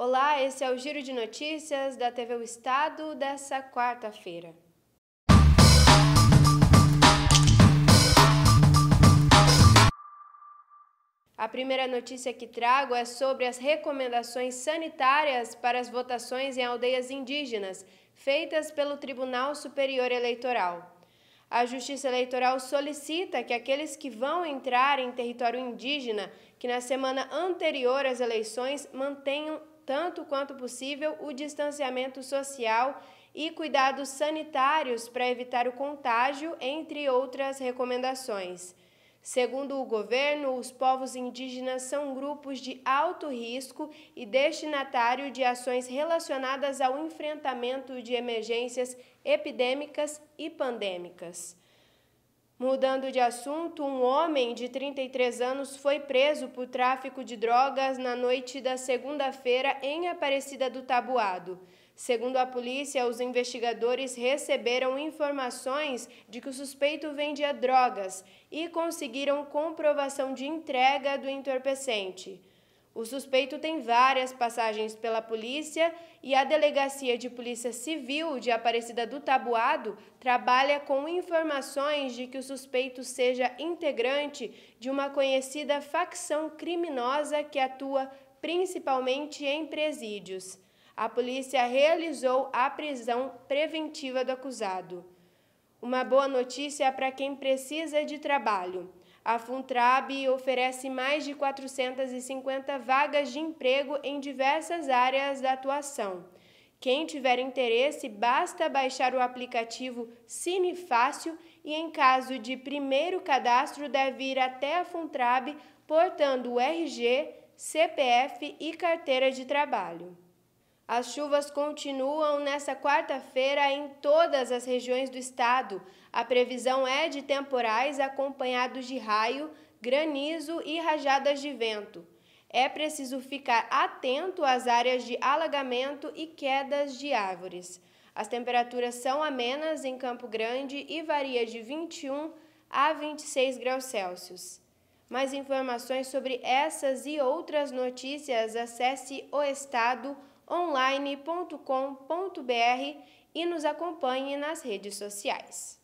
Olá, esse é o Giro de Notícias da TV O Estado dessa quarta-feira. A primeira notícia que trago é sobre as recomendações sanitárias para as votações em aldeias indígenas, feitas pelo Tribunal Superior Eleitoral. A Justiça Eleitoral solicita que aqueles que vão entrar em território indígena, que na semana anterior às eleições mantenham tanto quanto possível, o distanciamento social e cuidados sanitários para evitar o contágio, entre outras recomendações. Segundo o governo, os povos indígenas são grupos de alto risco e destinatário de ações relacionadas ao enfrentamento de emergências epidêmicas e pandêmicas. Mudando de assunto, um homem de 33 anos foi preso por tráfico de drogas na noite da segunda-feira em Aparecida do Tabuado. Segundo a polícia, os investigadores receberam informações de que o suspeito vendia drogas e conseguiram comprovação de entrega do entorpecente. O suspeito tem várias passagens pela polícia e a Delegacia de Polícia Civil de Aparecida do Tabuado trabalha com informações de que o suspeito seja integrante de uma conhecida facção criminosa que atua principalmente em presídios. A polícia realizou a prisão preventiva do acusado. Uma boa notícia para quem precisa de trabalho. A Funtrab oferece mais de 450 vagas de emprego em diversas áreas da atuação. Quem tiver interesse, basta baixar o aplicativo Cinefácil e, em caso de primeiro cadastro, deve ir até a Funtrab portando o RG, CPF e carteira de trabalho. As chuvas continuam nesta quarta-feira em todas as regiões do estado. A previsão é de temporais acompanhados de raio, granizo e rajadas de vento. É preciso ficar atento às áreas de alagamento e quedas de árvores. As temperaturas são amenas em Campo Grande e varia de 21 a 26 graus Celsius. Mais informações sobre essas e outras notícias, acesse o estado.com online.com.br e nos acompanhe nas redes sociais.